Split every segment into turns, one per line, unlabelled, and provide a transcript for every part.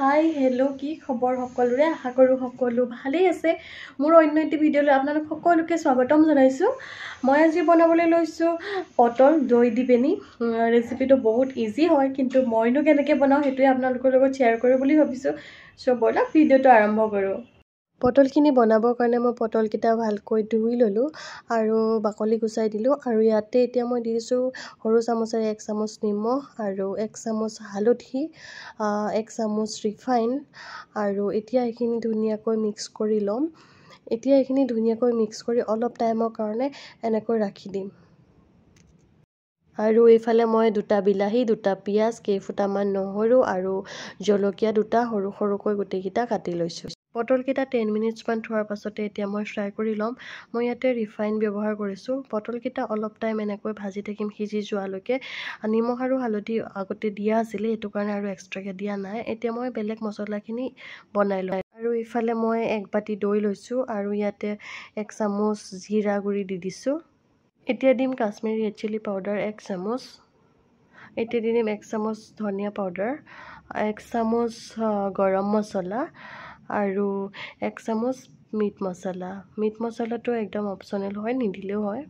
hi hello' কি খবৰ সকলোৰে আশা কৰোঁ সকলো ভালেই আছে মোৰ অন্য এটি ভিডিঅ'লৈ আপোনালোক সকলোকে স্বাগতম জনাইছোঁ মই আজি বনাবলৈ লৈছোঁ পটল দৈ দি পেনি ৰেচিপিটো বহুত ইজি হয় কিন্তু মইনো কেনেকৈ বনাওঁ সেইটোৱে আপোনালোকৰ লগত শ্বেয়াৰ কৰোঁ বুলি ভাবিছোঁ চ' ব'লক ভিডিঅ'টো আৰম্ভ কৰোঁ পটলখিনি বনাবৰ কাৰণে মই পটলকেইটা ভালকৈ ধুই ল'লোঁ আৰু বাকলি গুচাই দিলোঁ আৰু ইয়াতে এতিয়া মই দিছোঁ সৰু চামুচেৰে এক চামুচ নিমখ আৰু এক চামুচ হালধি এক চামুচ ৰিফাইন আৰু এতিয়া এইখিনি ধুনীয়াকৈ মিক্স কৰি ল'ম এতিয়া এইখিনি ধুনীয়াকৈ মিক্স কৰি অলপ টাইমৰ কাৰণে এনেকৈ ৰাখি দিম আৰু এইফালে মই দুটা বিলাহী দুটা পিঁয়াজ কেইফুটামান নহৰু আৰু জলকীয়া দুটা সৰু সৰুকৈ গোটেইকেইটা কাটি লৈছোঁ পটলকেইটা টেন মিনিটছমান থোৱাৰ পাছতে এতিয়া মই ফ্ৰাই কৰি ল'ম মই ইয়াতে ৰিফাইন ব্যৱহাৰ কৰিছোঁ পটলকেইটা অলপ টাইম এনেকৈ ভাজি থাকিম সিজি যোৱালৈকে নিমখ আৰু হালধি আগতে দিয়া আছিলে সেইটো কাৰণে আৰু এক্সট্ৰাকৈ দিয়া নাই এতিয়া মই বেলেগ মছলাখিনি বনাই লওঁ আৰু ইফালে মই এক বাতি দৈ লৈছোঁ আৰু ইয়াতে এক চামুচ জিৰা গুড়ি দি দিছোঁ এতিয়া দিম কাশ্মীৰ ৰেড চিলি পাউডাৰ এক চামুচ এতিয়া দি দিম এক চামুচ ধনিয়া পাউডাৰ এক চামুচ গৰম মছলা আৰু এক চামুচ মিট মছলা মিট মছলাটো একদম অপশ্যনেল হয় নিদিলেও হয়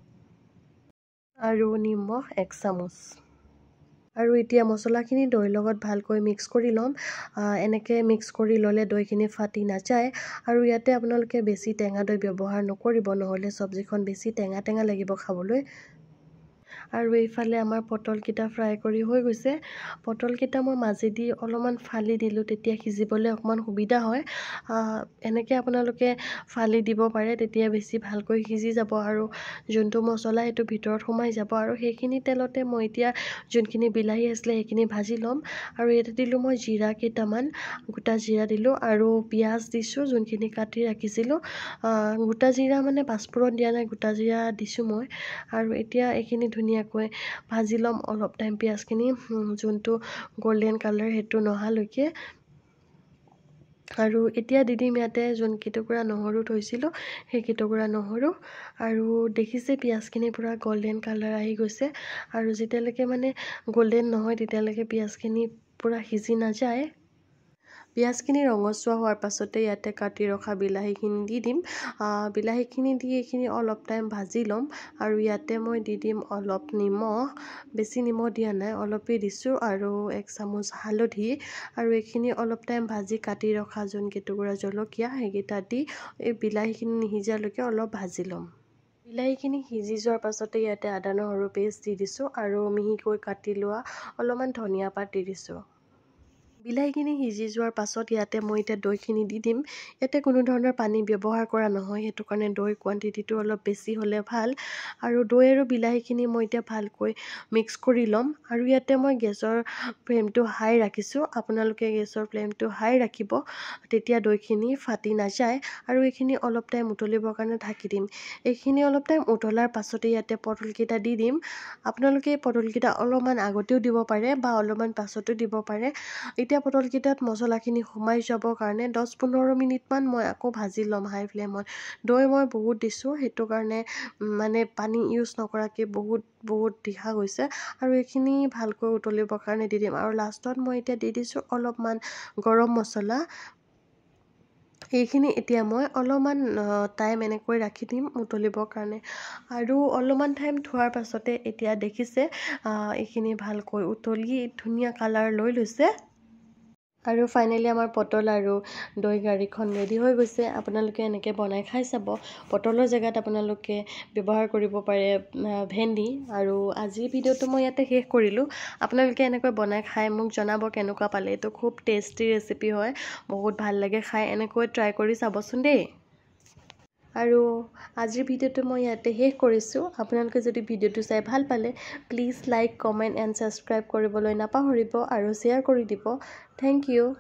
আৰু নিমখ এক চামুচ আৰু এতিয়া মছলাখিনি দৈৰ লগত ভালকৈ মিক্স কৰি ল'ম এনেকৈ মিক্স কৰি ল'লে দৈখিনি ফাটি নাযায় আৰু ইয়াতে আপোনালোকে বেছি টেঙা দৈ ব্যৱহাৰ নকৰিব নহ'লে চব্জিখন বেছি টেঙা টেঙা লাগিব খাবলৈ আৰু এইফালে আমাৰ পটলকেইটা ফ্ৰাই কৰি হৈ গৈছে পটলকেইটা মই মাজেদি অলপমান ফালি দিলোঁ তেতিয়া সিজিবলৈ অকণমান সুবিধা হয় এনেকৈ আপোনালোকে ফালি দিব পাৰে তেতিয়া বেছি ভালকৈ সিজি যাব আৰু যোনটো মছলা সেইটো ভিতৰত সোমাই যাব আৰু সেইখিনি তেলতে মই এতিয়া যোনখিনি বিলাহী আছিলে সেইখিনি ভাজি ল'ম আৰু ইয়াতে দিলোঁ মই জিৰা কেইটামান গোটা জিৰা দিলোঁ আৰু পিঁয়াজ দিছোঁ যোনখিনি কাটি ৰাখিছিলোঁ গোটা জিৰা মানে পাঁচফোৰণ দিয়া নাই গোটা জিৰা দিছোঁ মই আৰু এতিয়া এইখিনি ধুনীয়া ধুনীয়াকৈ ভাজি ল'ম অলপ টাইম পিঁয়াজখিনি যোনটো গ'ল্ডেন কালাৰ সেইটো নহালৈকে আৰু এতিয়া দি দিম ইয়াতে যোন যোনকেইটুকুৰা নহৰু থৈছিলোঁ সেই সেইকেইটুকুৰা নহৰু আৰু দেখিছে পিঁয়াজখিনি পূৰা গ'ল্ডেন কালাৰ আহি গৈছে আৰু যেতিয়ালৈকে মানে গ'ল্ডেন নহয় তেতিয়ালৈকে পিঁয়াজখিনি পূৰা সিজি নাযায় পিঁয়াজখিনি ৰঙচুৱা হোৱাৰ পাছতে ইয়াতে কাটি ৰখা বিলাহীখিনি দি দিম বিলাহীখিনি দি এইখিনি অলপ টাইম ভাজি ল'ম আৰু ইয়াতে মই দি দিম অলপ নিমখ বেছি নিমখ দিয়া নাই অলপেই দিছোঁ আৰু এক চামুচ হালধি আৰু এইখিনি অলপ টাইম ভাজি কাটি ৰখা যোন যোনকেইটুকুৰা জলকীয়া সেইকেইটা দি এই বিলাহীখিনি নিসিজালৈকে অলপ ভাজি ল'ম বিলাহীখিনি সিজি যোৱাৰ পাছতে ইয়াতে আদা নহৰু পেষ্ট দি দিছোঁ আৰু মিহিকৈ কাটি লোৱা অলপমান ধনিয়া পাত দি দিছোঁ বিলাহীখিনি সিজি যোৱাৰ পাছত ইয়াতে মই এতিয়া দৈখিনি দি দিম ইয়াতে কোনো ধৰণৰ পানী ব্যৱহাৰ কৰা নহয় সেইটো কাৰণে দৈ কোৱাণ্টিটিটো অলপ বেছি হ'লে ভাল আৰু দৈ আৰু বিলাহীখিনি মই এতিয়া ভালকৈ মিক্স কৰি ল'ম আৰু ইয়াতে মই গেছৰ ফ্লেমটো হাই ৰাখিছোঁ আপোনালোকে গেছৰ ফ্লেমটো হাই ৰাখিব তেতিয়া দৈখিনি ফাটি নাযায় আৰু এইখিনি অলপ টাইম উতলিবৰ কাৰণে ঢাকি দিম এইখিনি অলপ টাইম উতলাৰ পাছতে ইয়াতে পটলকেইটা দি দিম আপোনালোকে এই পটলকেইটা অলপমান আগতেও দিব পাৰে বা অলপমান পাছতো দিব পাৰে এতিয়া তেতিয়া পটলকেইটাত মছলাখিনি সোমাই যাবৰ কাৰণে দহ পোন্ধৰ মিনিটমান মই আকৌ ভাজি ল'ম হাই ফ্লেমত দৈ মই বহুত দিছোঁ সেইটো কাৰণে মানে পানী ইউজ নকৰাকৈ বহুত বহুত দিহা গৈছে আৰু এইখিনি ভালকৈ উতলিবৰ কাৰণে দি দিম আৰু লাষ্টত মই এতিয়া দি দিছোঁ অলপমান গৰম মছলা এইখিনি এতিয়া মই অলপমান টাইম এনেকৈ ৰাখি দিম উতলিবৰ কাৰণে আৰু অলপমান টাইম থোৱাৰ পাছতে এতিয়া দেখিছে এইখিনি ভালকৈ উতলি ধুনীয়া কালাৰ লৈ লৈছে আৰু ফাইনেলি আমাৰ পটল আৰু দৈ গাড়ীখন ৰেডি হৈ গৈছে আপোনালোকে এনেকৈ বনাই খাই চাব পটলৰ জেগাত আপোনালোকে ব্যৱহাৰ কৰিব পাৰে ভেন্দি আৰু আজিৰ ভিডিঅ'টো মই ইয়াতে শেষ কৰিলোঁ আপোনালোকে এনেকৈ বনাই খাই মোক জনাব কেনেকুৱা পালে এইটো খুব টেষ্টি ৰেচিপি হয় বহুত ভাল লাগে খাই এনেকৈ ট্ৰাই কৰি চাবচোন দেই আৰু আজিৰ ভিডিঅ'টো মই ইয়াতে শেষ কৰিছোঁ আপোনালোকে যদি ভিডিঅ'টো চাই ভাল পালে please like comment and subscribe কৰিবলৈ নাপাহৰিব আৰু শ্বেয়াৰ কৰি দিব থেংক ইউ